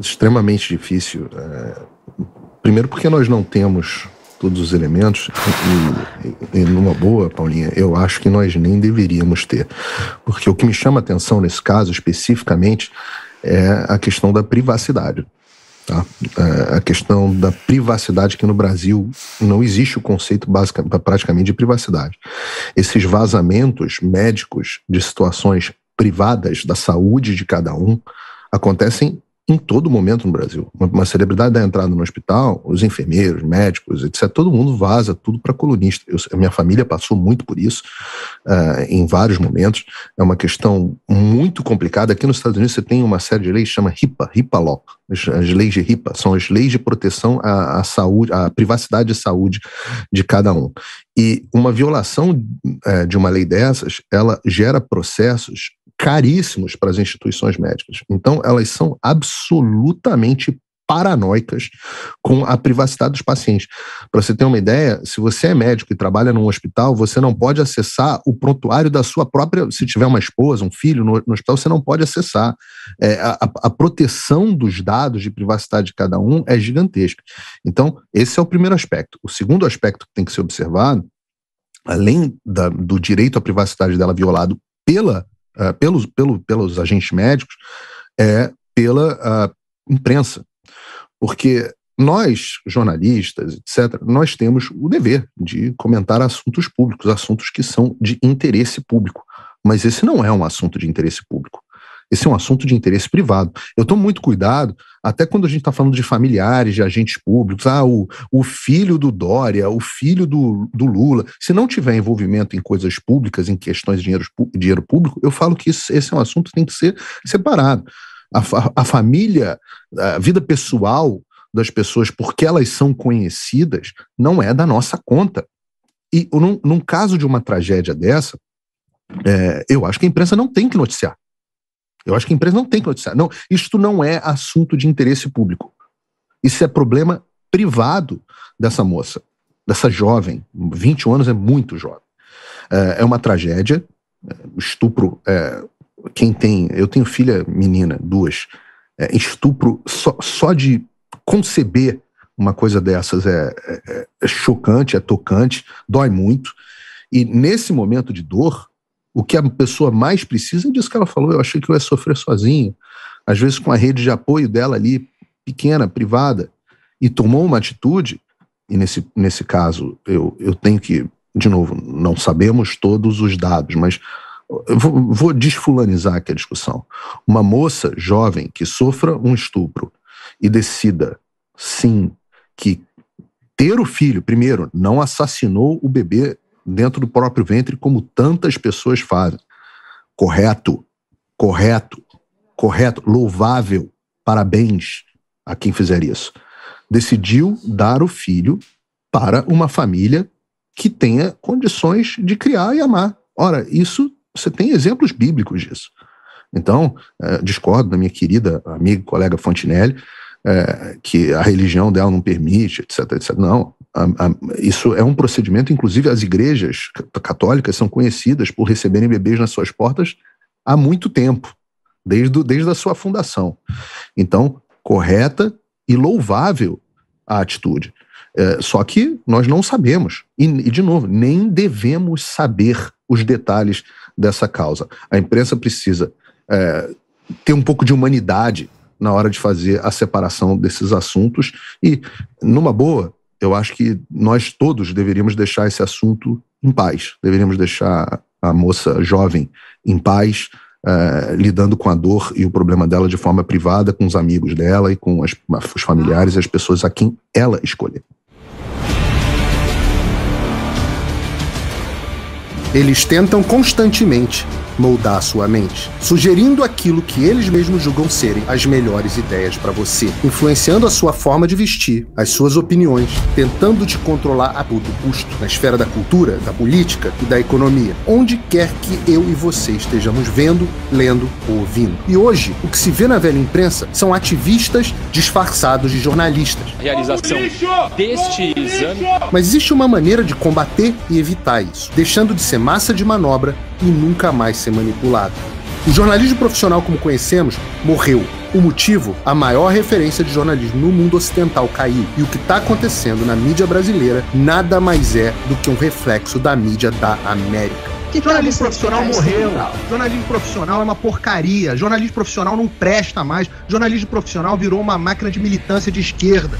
extremamente difícil. É, primeiro, porque nós não temos todos os elementos, e, e, numa boa, Paulinha, eu acho que nós nem deveríamos ter. Porque o que me chama atenção nesse caso, especificamente, é a questão da privacidade. Tá? É, a questão da privacidade, que no Brasil não existe o conceito básico, praticamente de privacidade. Esses vazamentos médicos de situações privadas da saúde de cada um acontecem em todo momento no Brasil. Uma, uma celebridade da entrada no hospital, os enfermeiros, médicos, etc., todo mundo vaza tudo para colunista. Eu, a minha família passou muito por isso uh, em vários momentos. É uma questão muito complicada. Aqui nos Estados Unidos você tem uma série de leis que chama HIPAA, HIPAA Law. As, as leis de HIPAA são as leis de proteção à, à saúde, à privacidade e saúde de cada um. E uma violação uh, de uma lei dessas, ela gera processos caríssimos para as instituições médicas. Então, elas são absolutamente paranoicas com a privacidade dos pacientes. Para você ter uma ideia, se você é médico e trabalha num hospital, você não pode acessar o prontuário da sua própria. Se tiver uma esposa, um filho no, no hospital, você não pode acessar. É, a, a, proteção dos dados de privacidade de cada um é gigantesca. Então, esse é o primeiro aspecto. O segundo aspecto que tem que ser observado, além da, do direito à privacidade dela violado pela ah, pelos, pelo, pelos agentes médicos é pela ah, imprensa. Porque nós, jornalistas, etc., nós temos o dever de comentar assuntos públicos, assuntos que são de interesse público. Mas esse não é um assunto de interesse público. Esse é um assunto de interesse privado. Eu tomo muito cuidado, até quando a gente está falando de familiares, de agentes públicos, ah, o, o filho do Dória, o filho do, do Lula. Se não tiver envolvimento em coisas públicas, em questões de dinheiro, dinheiro público, eu falo que isso, esse é um assunto que tem que ser separado. A, a, família, a vida pessoal das pessoas, porque elas são conhecidas, não é da nossa conta. E num, num caso de uma tragédia dessa, é, eu acho que a imprensa não tem que noticiar. Eu acho que a empresa não tem que noticiar. Não, isto não é assunto de interesse público. Isso é problema privado dessa moça, dessa jovem. 21 anos é muito jovem. É, é uma tragédia. É, estupro. É, quem tem. Eu tenho filha menina, duas. É, estupro só, só de conceber uma coisa dessas é, é, é, é chocante, é tocante, dói muito. E nesse momento de dor, o que a pessoa mais precisa disso que ela falou. Eu achei que eu ia sofrer sozinho. Às vezes, com a rede de apoio dela ali, pequena, privada, e tomou uma atitude, e nesse, nesse caso, eu, eu tenho que, de novo, não sabemos todos os dados, mas eu vou, vou desfulanizar aqui a discussão. Uma moça jovem que sofra um estupro e decida, sim, que ter o filho, primeiro, não assassinou o bebê dentro do próprio ventre, como tantas pessoas fazem. Correto, correto, correto, louvável, parabéns a quem fizer isso. Decidiu dar o filho para uma família que tenha condições de criar e amar. Ora, isso você tem exemplos bíblicos disso. Então, eh, discordo da minha querida amiga e colega Fontinelli, é, que a religião dela não permite, etc, etc. Não, a, a, isso é um procedimento, inclusive as igrejas católicas são conhecidas por receberem bebês nas suas portas há muito tempo, desde, desde a sua fundação. Então, correta e louvável a atitude. É, só que nós não sabemos, e, e, de novo, nem devemos saber os detalhes dessa causa. A imprensa precisa é, ter um pouco de humanidade na hora de fazer a separação desses assuntos. E, numa boa, eu acho que nós todos deveríamos deixar esse assunto em paz, deveríamos deixar a moça jovem em paz, Uh, lidando com a dor e o problema dela de forma privada, com os amigos dela e com as, os familiares e as pessoas a quem ela escolher. Eles tentam constantemente moldar sua mente, sugerindo aquilo que eles mesmos julgam serem as melhores ideias para você, influenciando a sua forma de vestir, as suas opiniões, tentando te controlar a todo custo na esfera da cultura, da política e da economia, onde quer que eu e você estejamos vendo, lendo ou ouvindo. E hoje, o que se vê na velha imprensa são ativistas disfarçados de jornalistas. A realização deste exame. Mas existe uma maneira de combater e evitar isso, deixando de ser massa de manobra e nunca mais ser manipulado. O jornalismo profissional como conhecemos morreu. O motivo? A maior referência de jornalismo no mundo ocidental caiu. E o que está acontecendo na mídia brasileira nada mais é do que um reflexo da mídia da América. Que tá jornalismo profissional morreu. Jornalismo profissional é uma porcaria. Jornalismo profissional não presta mais. Jornalismo profissional virou uma máquina de militância de esquerda.